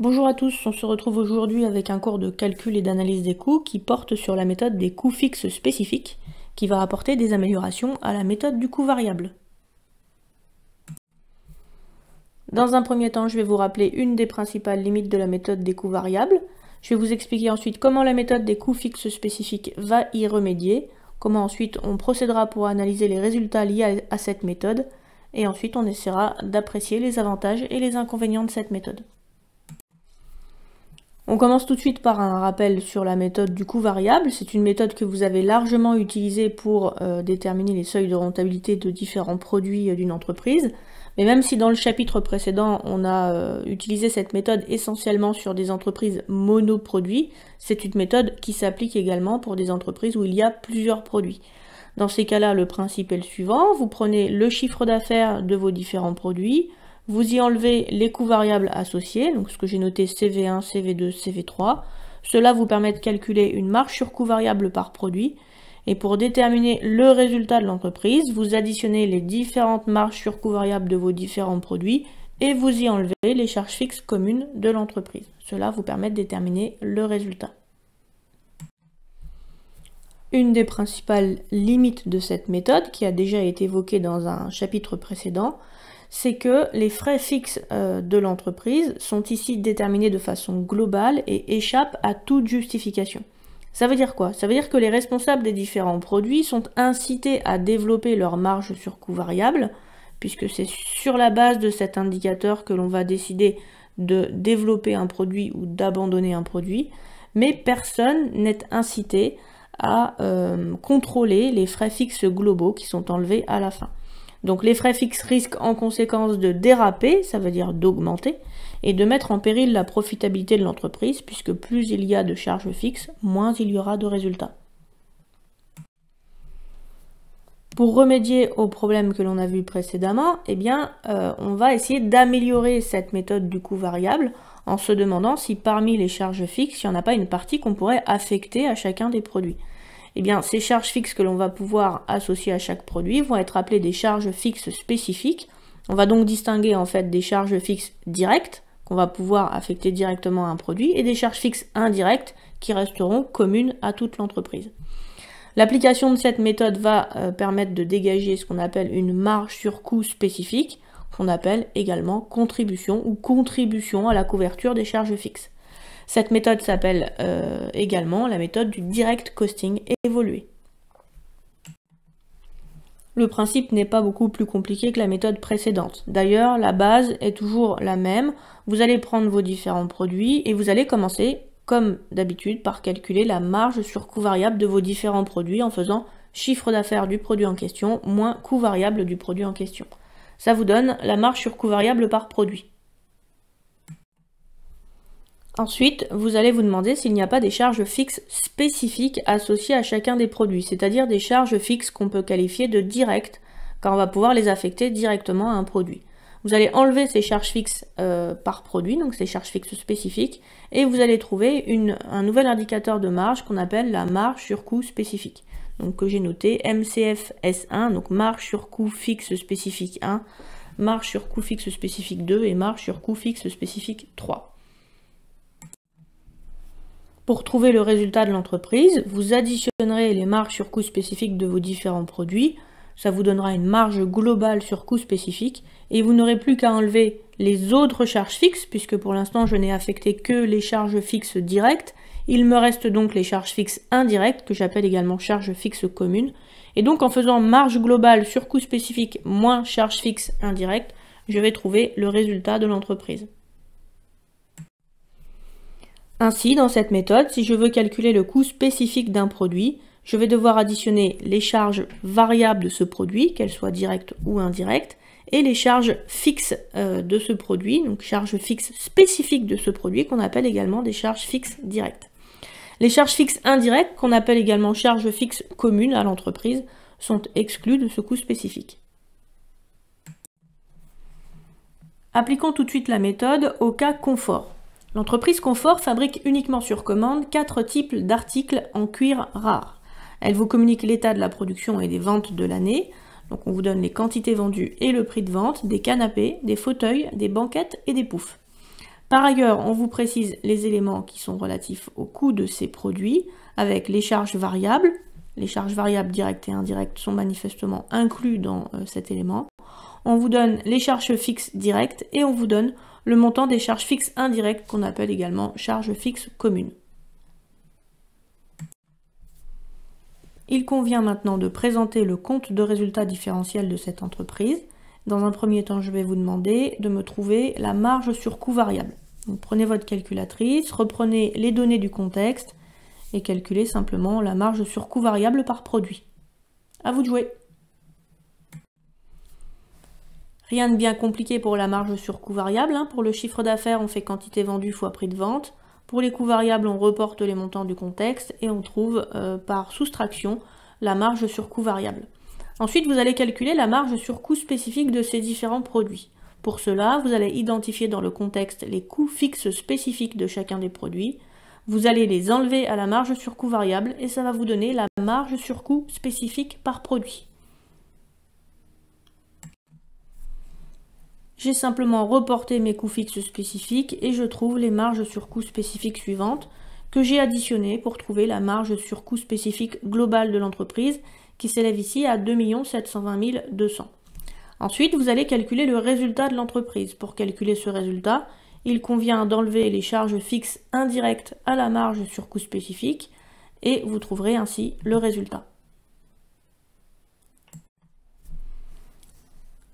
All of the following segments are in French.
Bonjour à tous, on se retrouve aujourd'hui avec un cours de calcul et d'analyse des coûts qui porte sur la méthode des coûts fixes spécifiques qui va apporter des améliorations à la méthode du coût variable. Dans un premier temps, je vais vous rappeler une des principales limites de la méthode des coûts variables. Je vais vous expliquer ensuite comment la méthode des coûts fixes spécifiques va y remédier, comment ensuite on procédera pour analyser les résultats liés à cette méthode, et ensuite on essaiera d'apprécier les avantages et les inconvénients de cette méthode. On commence tout de suite par un rappel sur la méthode du coût variable. C'est une méthode que vous avez largement utilisée pour euh, déterminer les seuils de rentabilité de différents produits euh, d'une entreprise. Mais même si dans le chapitre précédent, on a euh, utilisé cette méthode essentiellement sur des entreprises monoproduits, c'est une méthode qui s'applique également pour des entreprises où il y a plusieurs produits. Dans ces cas-là, le principe est le suivant. Vous prenez le chiffre d'affaires de vos différents produits, vous y enlevez les coûts variables associés, donc ce que j'ai noté CV1, CV2, CV3. Cela vous permet de calculer une marge sur coût variable par produit. Et pour déterminer le résultat de l'entreprise, vous additionnez les différentes marges sur coût variable de vos différents produits et vous y enlevez les charges fixes communes de l'entreprise. Cela vous permet de déterminer le résultat. Une des principales limites de cette méthode, qui a déjà été évoquée dans un chapitre précédent, c'est que les frais fixes euh, de l'entreprise sont ici déterminés de façon globale et échappent à toute justification. Ça veut dire quoi Ça veut dire que les responsables des différents produits sont incités à développer leur marge sur coût variable, puisque c'est sur la base de cet indicateur que l'on va décider de développer un produit ou d'abandonner un produit, mais personne n'est incité à euh, contrôler les frais fixes globaux qui sont enlevés à la fin. Donc les frais fixes risquent en conséquence de déraper, ça veut dire d'augmenter, et de mettre en péril la profitabilité de l'entreprise, puisque plus il y a de charges fixes, moins il y aura de résultats. Pour remédier au problème que l'on a vu précédemment, eh bien, euh, on va essayer d'améliorer cette méthode du coût variable en se demandant si parmi les charges fixes, il n'y en a pas une partie qu'on pourrait affecter à chacun des produits eh bien, ces charges fixes que l'on va pouvoir associer à chaque produit vont être appelées des charges fixes spécifiques. On va donc distinguer en fait des charges fixes directes qu'on va pouvoir affecter directement à un produit et des charges fixes indirectes qui resteront communes à toute l'entreprise. L'application de cette méthode va euh, permettre de dégager ce qu'on appelle une marge sur coût spécifique, qu'on appelle également contribution ou contribution à la couverture des charges fixes. Cette méthode s'appelle euh, également la méthode du direct costing évolué. Le principe n'est pas beaucoup plus compliqué que la méthode précédente. D'ailleurs, la base est toujours la même. Vous allez prendre vos différents produits et vous allez commencer, comme d'habitude, par calculer la marge sur coût variable de vos différents produits en faisant chiffre d'affaires du produit en question moins coût variable du produit en question. Ça vous donne la marge sur coût variable par produit. Ensuite, vous allez vous demander s'il n'y a pas des charges fixes spécifiques associées à chacun des produits, c'est-à-dire des charges fixes qu'on peut qualifier de directes, car on va pouvoir les affecter directement à un produit. Vous allez enlever ces charges fixes euh, par produit, donc ces charges fixes spécifiques, et vous allez trouver un nouvel indicateur de marge qu'on appelle la marge sur coût spécifique. Donc que j'ai noté MCFS1, donc marge sur coût fixe spécifique 1, marge sur coût fixe spécifique 2 et marge sur coût fixe spécifique 3. Pour trouver le résultat de l'entreprise, vous additionnerez les marges sur coût spécifique de vos différents produits. Ça vous donnera une marge globale sur coût spécifique et vous n'aurez plus qu'à enlever les autres charges fixes puisque pour l'instant je n'ai affecté que les charges fixes directes. Il me reste donc les charges fixes indirectes que j'appelle également charges fixes communes. Et donc en faisant marge globale sur coût spécifique moins charges fixes indirectes, je vais trouver le résultat de l'entreprise. Ainsi, dans cette méthode, si je veux calculer le coût spécifique d'un produit, je vais devoir additionner les charges variables de ce produit, qu'elles soient directes ou indirectes, et les charges fixes euh, de ce produit, donc charges fixes spécifiques de ce produit, qu'on appelle également des charges fixes directes. Les charges fixes indirectes, qu'on appelle également charges fixes communes à l'entreprise, sont exclues de ce coût spécifique. Appliquons tout de suite la méthode au cas confort. L'entreprise Confort fabrique uniquement sur commande quatre types d'articles en cuir rare. Elle vous communique l'état de la production et des ventes de l'année. Donc on vous donne les quantités vendues et le prix de vente des canapés, des fauteuils, des banquettes et des poufs. Par ailleurs, on vous précise les éléments qui sont relatifs au coût de ces produits avec les charges variables. Les charges variables directes et indirectes sont manifestement inclus dans euh, cet élément on vous donne les charges fixes directes et on vous donne le montant des charges fixes indirectes qu'on appelle également charges fixes communes. Il convient maintenant de présenter le compte de résultat différentiel de cette entreprise. Dans un premier temps, je vais vous demander de me trouver la marge sur coût variable. prenez votre calculatrice, reprenez les données du contexte et calculez simplement la marge sur coût variable par produit. À vous de jouer Rien de bien compliqué pour la marge sur coût variable. Hein. Pour le chiffre d'affaires, on fait quantité vendue fois prix de vente. Pour les coûts variables, on reporte les montants du contexte et on trouve euh, par soustraction la marge sur coût variable. Ensuite, vous allez calculer la marge sur coût spécifique de ces différents produits. Pour cela, vous allez identifier dans le contexte les coûts fixes spécifiques de chacun des produits. Vous allez les enlever à la marge sur coût variable et ça va vous donner la marge sur coût spécifique par produit. J'ai simplement reporté mes coûts fixes spécifiques et je trouve les marges sur coûts spécifiques suivantes que j'ai additionnées pour trouver la marge sur coûts spécifiques globale de l'entreprise qui s'élève ici à 2 720 200. Ensuite, vous allez calculer le résultat de l'entreprise. Pour calculer ce résultat, il convient d'enlever les charges fixes indirectes à la marge sur coûts spécifiques et vous trouverez ainsi le résultat.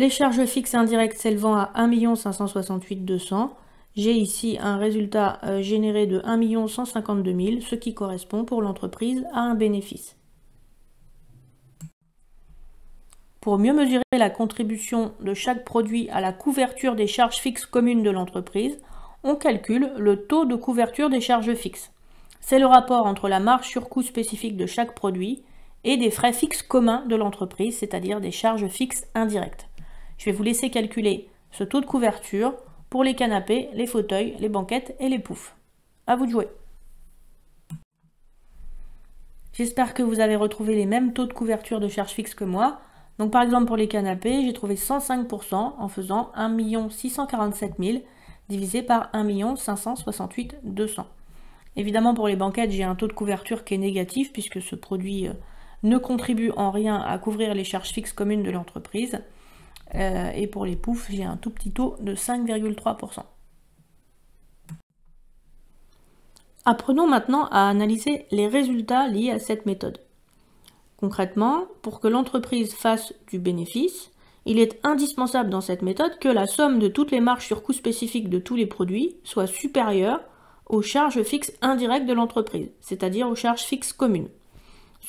Les charges fixes indirectes s'élevant à 1 568 200, j'ai ici un résultat euh, généré de 1 152 000, ce qui correspond pour l'entreprise à un bénéfice. Pour mieux mesurer la contribution de chaque produit à la couverture des charges fixes communes de l'entreprise, on calcule le taux de couverture des charges fixes. C'est le rapport entre la marge sur coût spécifique de chaque produit et des frais fixes communs de l'entreprise, c'est-à-dire des charges fixes indirectes. Je vais vous laisser calculer ce taux de couverture pour les canapés, les fauteuils, les banquettes et les poufs. À vous de jouer J'espère que vous avez retrouvé les mêmes taux de couverture de charges fixes que moi. Donc par exemple pour les canapés, j'ai trouvé 105% en faisant 1 647 000 divisé par 1 568 200. Évidemment pour les banquettes, j'ai un taux de couverture qui est négatif puisque ce produit euh, ne contribue en rien à couvrir les charges fixes communes de l'entreprise. Euh, et pour les poufs, j'ai un tout petit taux de 5,3%. Apprenons maintenant à analyser les résultats liés à cette méthode. Concrètement, pour que l'entreprise fasse du bénéfice, il est indispensable dans cette méthode que la somme de toutes les marges sur coût spécifique de tous les produits soit supérieure aux charges fixes indirectes de l'entreprise, c'est-à-dire aux charges fixes communes.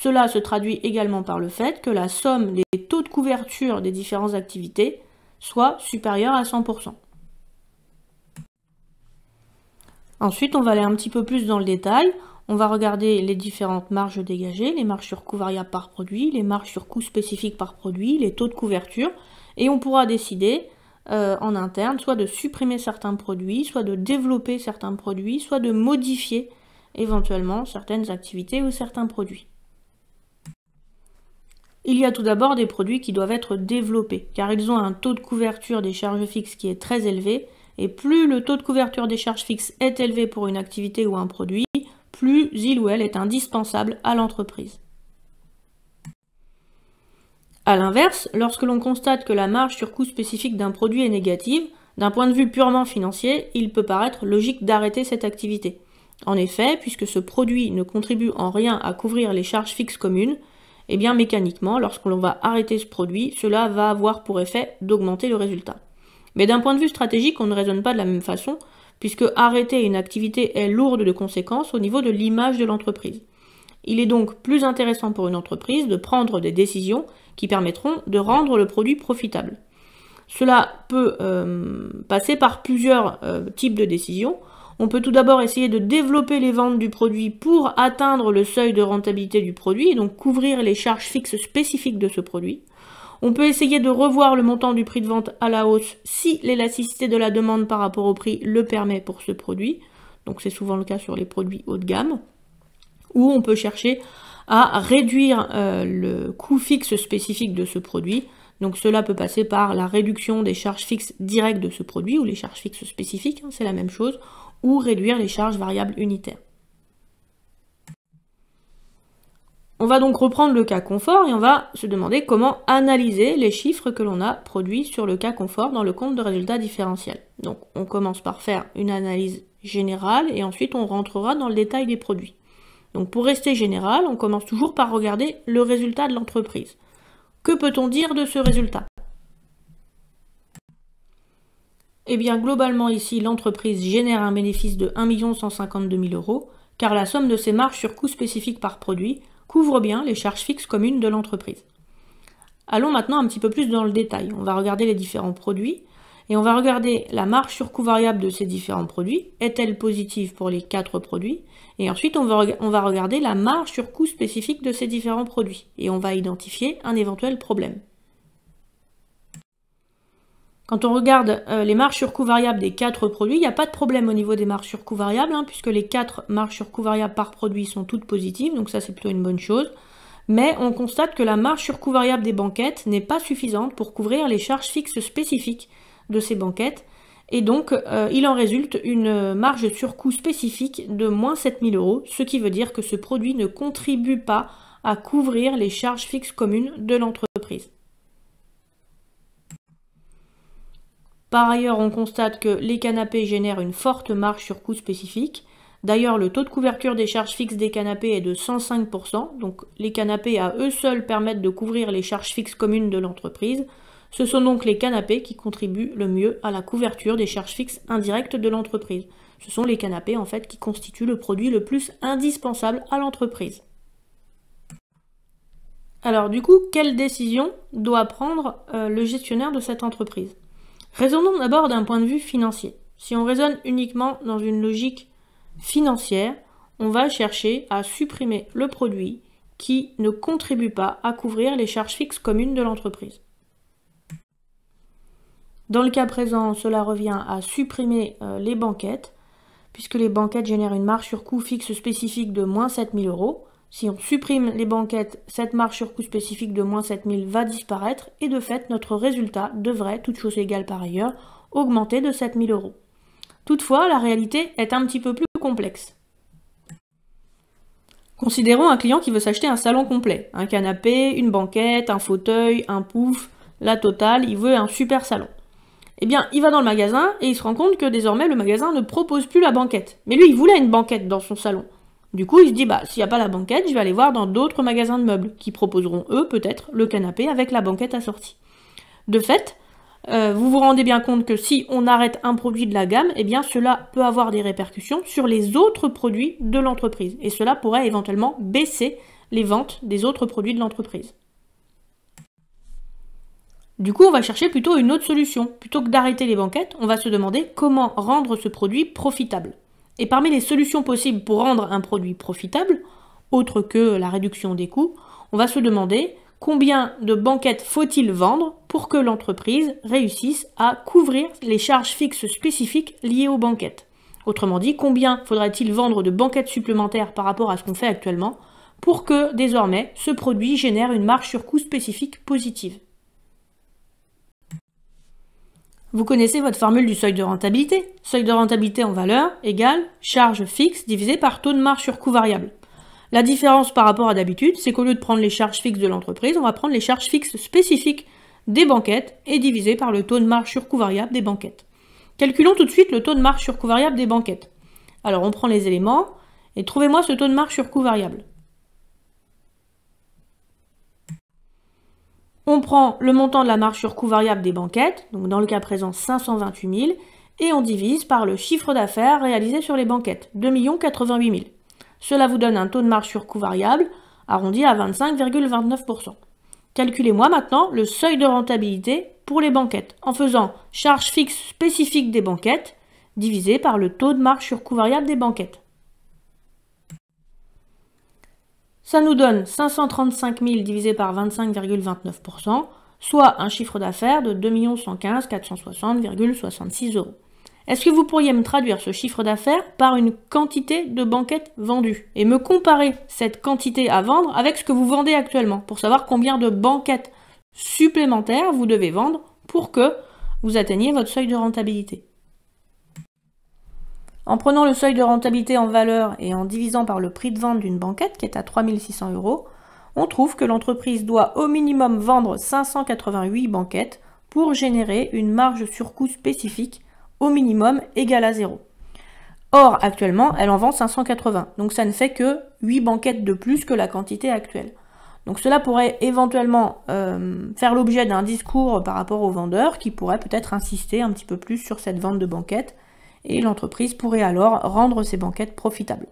Cela se traduit également par le fait que la somme des taux de couverture des différentes activités soit supérieure à 100%. Ensuite, on va aller un petit peu plus dans le détail. On va regarder les différentes marges dégagées, les marges sur coût variable par produit, les marges sur coût spécifique par produit, les taux de couverture, et on pourra décider euh, en interne soit de supprimer certains produits, soit de développer certains produits, soit de modifier éventuellement certaines activités ou certains produits. Il y a tout d'abord des produits qui doivent être développés, car ils ont un taux de couverture des charges fixes qui est très élevé, et plus le taux de couverture des charges fixes est élevé pour une activité ou un produit, plus il ou elle est indispensable à l'entreprise. A l'inverse, lorsque l'on constate que la marge sur coût spécifique d'un produit est négative, d'un point de vue purement financier, il peut paraître logique d'arrêter cette activité. En effet, puisque ce produit ne contribue en rien à couvrir les charges fixes communes, eh bien mécaniquement, lorsque l'on va arrêter ce produit, cela va avoir pour effet d'augmenter le résultat. Mais d'un point de vue stratégique, on ne raisonne pas de la même façon, puisque arrêter une activité est lourde de conséquences au niveau de l'image de l'entreprise. Il est donc plus intéressant pour une entreprise de prendre des décisions qui permettront de rendre le produit profitable. Cela peut euh, passer par plusieurs euh, types de décisions. On peut tout d'abord essayer de développer les ventes du produit pour atteindre le seuil de rentabilité du produit et donc couvrir les charges fixes spécifiques de ce produit. On peut essayer de revoir le montant du prix de vente à la hausse si l'élasticité de la demande par rapport au prix le permet pour ce produit. Donc c'est souvent le cas sur les produits haut de gamme. Ou on peut chercher à réduire euh, le coût fixe spécifique de ce produit. Donc cela peut passer par la réduction des charges fixes directes de ce produit ou les charges fixes spécifiques, hein, c'est la même chose, ou réduire les charges variables unitaires. On va donc reprendre le cas confort et on va se demander comment analyser les chiffres que l'on a produits sur le cas confort dans le compte de résultats différentiels. Donc on commence par faire une analyse générale et ensuite on rentrera dans le détail des produits. Donc pour rester général, on commence toujours par regarder le résultat de l'entreprise. Que peut-on dire de ce résultat Eh bien, globalement ici, l'entreprise génère un bénéfice de 1 152 000 euros, car la somme de ses marges sur coûts spécifiques par produit couvre bien les charges fixes communes de l'entreprise. Allons maintenant un petit peu plus dans le détail. On va regarder les différents produits et on va regarder la marge sur coût variable de ces différents produits. Est-elle positive pour les quatre produits Et ensuite, on va, on va regarder la marge sur coût spécifique de ces différents produits et on va identifier un éventuel problème. Quand on regarde euh, les marges sur coût variable des quatre produits, il n'y a pas de problème au niveau des marges sur coût variables, hein, puisque les quatre marges sur coût variables par produit sont toutes positives, donc ça c'est plutôt une bonne chose. Mais on constate que la marge sur coût variable des banquettes n'est pas suffisante pour couvrir les charges fixes spécifiques de ces banquettes. Et donc, euh, il en résulte une marge sur coût spécifique de moins 7000 euros, ce qui veut dire que ce produit ne contribue pas à couvrir les charges fixes communes de l'entreprise. Par ailleurs, on constate que les canapés génèrent une forte marge sur coût spécifique. D'ailleurs, le taux de couverture des charges fixes des canapés est de 105%, donc les canapés à eux seuls permettent de couvrir les charges fixes communes de l'entreprise. Ce sont donc les canapés qui contribuent le mieux à la couverture des charges fixes indirectes de l'entreprise. Ce sont les canapés en fait qui constituent le produit le plus indispensable à l'entreprise. Alors du coup, quelle décision doit prendre euh, le gestionnaire de cette entreprise Raisonnons d'abord d'un point de vue financier. Si on raisonne uniquement dans une logique financière, on va chercher à supprimer le produit qui ne contribue pas à couvrir les charges fixes communes de l'entreprise. Dans le cas présent, cela revient à supprimer euh, les banquettes, puisque les banquettes génèrent une marge sur coût fixe spécifique de moins 7000 euros. Si on supprime les banquettes, cette marge sur coût spécifique de moins 7000 va disparaître et de fait, notre résultat devrait, toute chose égale par ailleurs, augmenter de 7000 euros. Toutefois, la réalité est un petit peu plus complexe. Considérons un client qui veut s'acheter un salon complet, un canapé, une banquette, un fauteuil, un pouf, la totale, il veut un super salon. Eh bien, il va dans le magasin et il se rend compte que désormais le magasin ne propose plus la banquette. Mais lui, il voulait une banquette dans son salon. Du coup, il se dit, bah, s'il n'y a pas la banquette, je vais aller voir dans d'autres magasins de meubles qui proposeront, eux, peut-être, le canapé avec la banquette assortie. De fait, euh, vous vous rendez bien compte que si on arrête un produit de la gamme, eh bien cela peut avoir des répercussions sur les autres produits de l'entreprise. Et cela pourrait éventuellement baisser les ventes des autres produits de l'entreprise. Du coup, on va chercher plutôt une autre solution. Plutôt que d'arrêter les banquettes, on va se demander comment rendre ce produit profitable. Et parmi les solutions possibles pour rendre un produit profitable, autre que la réduction des coûts, on va se demander combien de banquettes faut-il vendre pour que l'entreprise réussisse à couvrir les charges fixes spécifiques liées aux banquettes. Autrement dit, combien faudrait-il vendre de banquettes supplémentaires par rapport à ce qu'on fait actuellement pour que désormais ce produit génère une marge sur coût spécifique positive. Vous connaissez votre formule du seuil de rentabilité. Seuil de rentabilité en valeur égale charge fixe divisé par taux de marge sur coût variable. La différence par rapport à d'habitude, c'est qu'au lieu de prendre les charges fixes de l'entreprise, on va prendre les charges fixes spécifiques des banquettes et diviser par le taux de marge sur coût variable des banquettes. Calculons tout de suite le taux de marge sur coût variable des banquettes. Alors on prend les éléments et trouvez-moi ce taux de marge sur coût variable. prend le montant de la marge sur coût variable des banquettes, donc dans le cas présent 528 000, et on divise par le chiffre d'affaires réalisé sur les banquettes, 2 88 000. Cela vous donne un taux de marge sur coût variable arrondi à 25,29%. Calculez-moi maintenant le seuil de rentabilité pour les banquettes en faisant charge fixe spécifique des banquettes divisé par le taux de marge sur coût variable des banquettes. Ça nous donne 535 000 divisé par 25,29%, soit un chiffre d'affaires de 2 115 460,66 euros. Est-ce que vous pourriez me traduire ce chiffre d'affaires par une quantité de banquettes vendues et me comparer cette quantité à vendre avec ce que vous vendez actuellement pour savoir combien de banquettes supplémentaires vous devez vendre pour que vous atteigniez votre seuil de rentabilité en prenant le seuil de rentabilité en valeur et en divisant par le prix de vente d'une banquette qui est à 3600 euros, on trouve que l'entreprise doit au minimum vendre 588 banquettes pour générer une marge sur coût spécifique au minimum égale à zéro. Or, actuellement, elle en vend 580, donc ça ne fait que 8 banquettes de plus que la quantité actuelle. Donc cela pourrait éventuellement euh, faire l'objet d'un discours par rapport au vendeur qui pourrait peut-être insister un petit peu plus sur cette vente de banquettes et l'entreprise pourrait alors rendre ses banquettes profitables.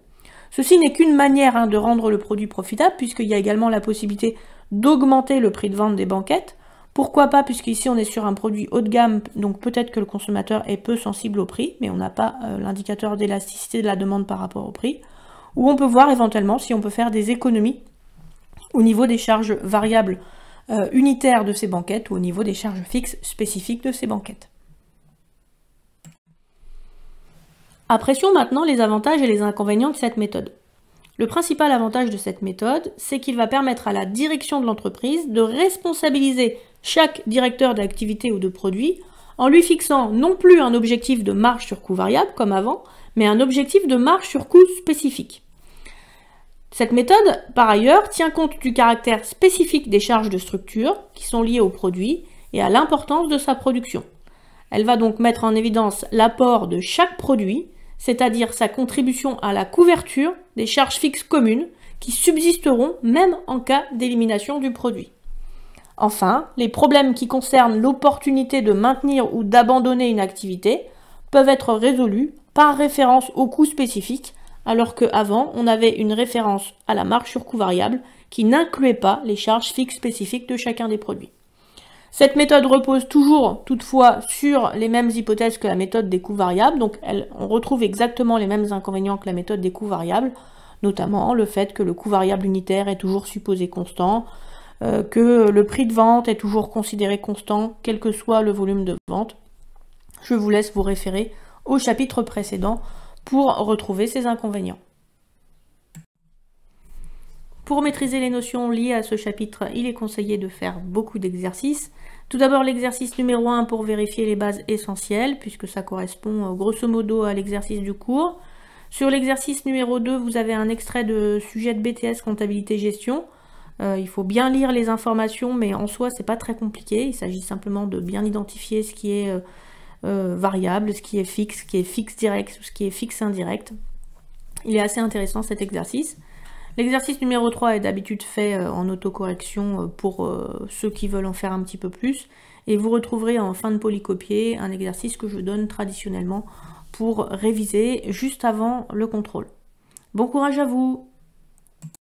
Ceci n'est qu'une manière hein, de rendre le produit profitable puisqu'il y a également la possibilité d'augmenter le prix de vente des banquettes. Pourquoi pas puisqu'ici on est sur un produit haut de gamme, donc peut-être que le consommateur est peu sensible au prix, mais on n'a pas euh, l'indicateur d'élasticité de la demande par rapport au prix. Ou on peut voir éventuellement si on peut faire des économies au niveau des charges variables euh, unitaires de ces banquettes ou au niveau des charges fixes spécifiques de ces banquettes. Apprécions maintenant les avantages et les inconvénients de cette méthode. Le principal avantage de cette méthode, c'est qu'il va permettre à la direction de l'entreprise de responsabiliser chaque directeur d'activité ou de produit en lui fixant non plus un objectif de marge sur coût variable comme avant, mais un objectif de marge sur coût spécifique. Cette méthode, par ailleurs, tient compte du caractère spécifique des charges de structure qui sont liées au produit et à l'importance de sa production. Elle va donc mettre en évidence l'apport de chaque produit c'est-à-dire sa contribution à la couverture des charges fixes communes qui subsisteront même en cas d'élimination du produit. Enfin, les problèmes qui concernent l'opportunité de maintenir ou d'abandonner une activité peuvent être résolus par référence au coût spécifique, alors qu'avant on avait une référence à la marge sur coût variable qui n'incluait pas les charges fixes spécifiques de chacun des produits. Cette méthode repose toujours toutefois sur les mêmes hypothèses que la méthode des coûts variables, donc on retrouve exactement les mêmes inconvénients que la méthode des coûts variables, notamment le fait que le coût variable unitaire est toujours supposé constant, euh, que le prix de vente est toujours considéré constant, quel que soit le volume de vente. Je vous laisse vous référer au chapitre précédent pour retrouver ces inconvénients. Pour maîtriser les notions liées à ce chapitre, il est conseillé de faire beaucoup d'exercices. Tout d'abord l'exercice numéro 1 pour vérifier les bases essentielles, puisque ça correspond euh, grosso modo à l'exercice du cours. Sur l'exercice numéro 2, vous avez un extrait de sujet de BTS comptabilité gestion. Euh, il faut bien lire les informations, mais en soi, c'est pas très compliqué. Il s'agit simplement de bien identifier ce qui est euh, variable, ce qui est fixe, ce qui est fixe direct, ou ce qui est fixe indirect. Il est assez intéressant cet exercice. L'exercice numéro 3 est d'habitude fait euh, en autocorrection euh, pour euh, ceux qui veulent en faire un petit peu plus. Et vous retrouverez en fin de polycopier un exercice que je donne traditionnellement pour réviser juste avant le contrôle. Bon courage à vous